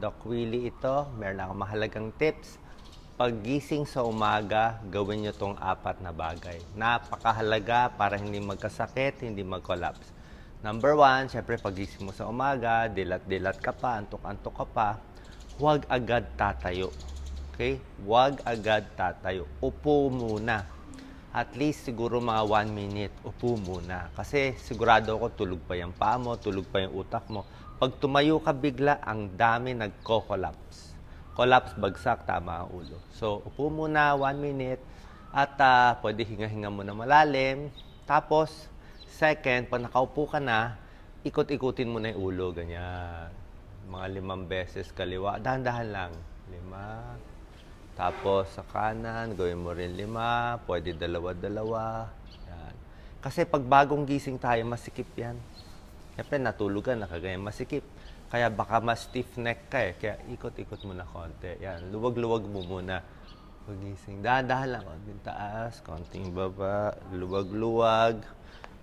Doc Willie ito. Meron akong mahalagang tips. Paggising sa umaga, gawin nyo tong apat na bagay. Napakahalaga para hindi magkasakit, hindi mag-collapse. Number one, syempre pagising mo sa umaga, dilat-dilat ka pa, antok-antok ka pa, huwag agad tatayo. Okay? Huwag agad tatayo. Upo muna. At least siguro mga one minute, upo muna. Kasi sigurado ako tulog pa yung paa mo, tulog pa yung utak mo pag tumayo ka bigla, ang dami nagko-collapse. Collapse, bagsak, tama ang ulo. So, upo muna, one minute, at uh, pwede hinga-hinga muna malalim. Tapos, second, pag nakaupo ka na, ikot-ikutin mo na yung ulo, ganyan. Mga limang beses kaliwa, dahan-dahan lang. Lima, tapos sa kanan, gawin mo rin lima, pwede dalawa-dalawa. Kasi pag bagong gising tayo, masikip yan. Siyempre, natulog ka, nakagaya masikip. Kaya baka mas stiff neck ka eh. Kaya ikot-ikot mo na konti. Yan, luwag-luwag mo muna. Pagising. dahan lang. Konting taas, konting baba, luwag-luwag.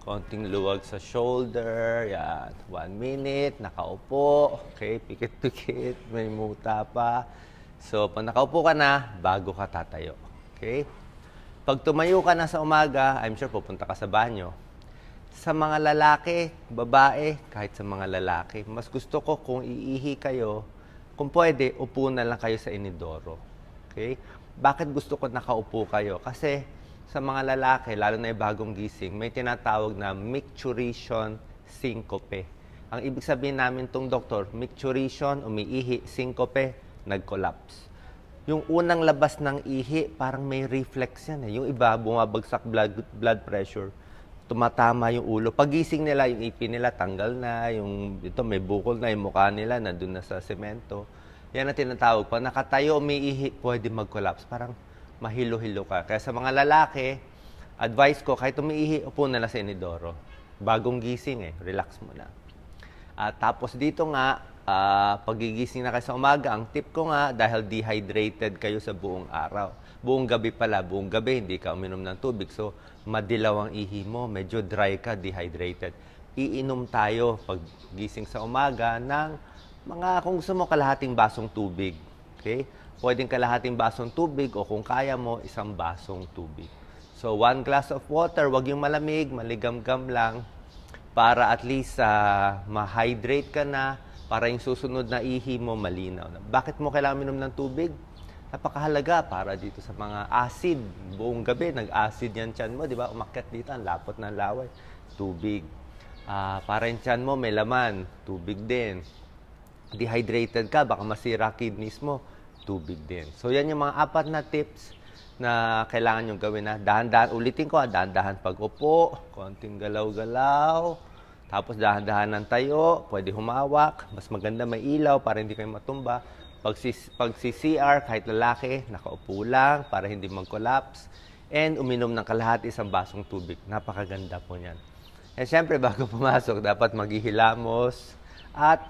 Konting luwag sa shoulder. Yan. One minute. Nakaupo. Okay. Pikit-pikit. May muta pa. So, pag nakaupo ka na, bago ka tatayo. Okay? Pag tumayo ka na sa umaga, I'm sure pupunta ka sa banyo sa mga lalaki, babae, kahit sa mga lalaki. Mas gusto ko kung iihi kayo, kung pwede, upo na lang kayo sa inidoro. Okay? Bakit gusto ko nakaupo kayo? Kasi sa mga lalaki, lalo na yung bagong gising, may tinatawag na micturition syncope. Ang ibig sabihin namin tong doktor, micturition, umiihi, syncope, nag-collapse. Yung unang labas ng ihi, parang may reflex yan eh. Yung iba, bumabagsak blood, blood pressure tumatama yung ulo. Pagising nila, yung ipin nila, tanggal na, yung ito may bukol na, yung mukha nila, nandun na sa semento. Yan ang tinatawag. Pag nakatayo, umiihi, pwede mag-collapse. Parang mahilo-hilo ka. Kaya sa mga lalaki, advice ko, kahit umiihi, upo na lang sa inidoro. Bagong gising eh, relax mo na. At tapos dito nga, uh, pagigising na kayo sa umaga, ang tip ko nga, dahil dehydrated kayo sa buong araw. Buong gabi pala, buong gabi, hindi ka uminom ng tubig. So, madilaw ang ihi mo, medyo dry ka, dehydrated. Iinom tayo pagising sa umaga ng mga, kung gusto mo, kalahating basong tubig. Okay? Pwedeng kalahating basong tubig o kung kaya mo, isang basong tubig. So, one glass of water, wag yung malamig, maligam-gam lang para at least uh, ma-hydrate ka na para yung susunod na ihi mo malinaw. Bakit mo kailangan minom ng tubig? Napakahalaga para dito sa mga acid. Buong gabi, nag-acid yan tiyan mo, di ba? Umakyat dito, ang lapot ng laway. Tubig. Uh, para yung tiyan mo, may laman. Tubig din. Dehydrated ka, baka masira kidneys mo. Tubig din. So, yan yung mga apat na tips na kailangan yung gawin na dahan-dahan. Ulitin ko, ah, dahan-dahan pag-upo, konting galaw-galaw, tapos dahan-dahanan tayo, pwede humawak, mas maganda may ilaw para hindi kayo matumba. Pag, si, pag si CR, kahit lalaki, nakaupo lang para hindi mag-collapse. And uminom ng kalahati isang basong tubig. Napakaganda po niyan. And syempre, bago pumasok, dapat maghihilamos at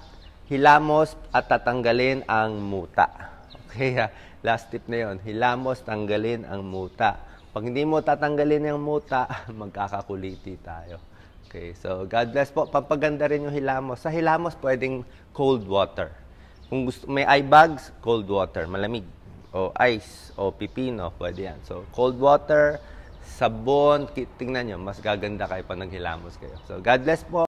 hilamos at tatanggalin ang muta. Okay, last tip na yon. Hilamos, tanggalin ang muta. Pag hindi mo tatanggalin ang muta, magkakakuliti tayo. Okay, so God bless po. Pampaganda rin yung hilamos. Sa hilamos, pwedeng cold water. Kung gusto, may eye bags, cold water, malamig. O ice, o pipino, pwede yan. So, cold water, sabon, tingnan nyo, mas gaganda kayo pag naghilamos kayo. So, God bless po.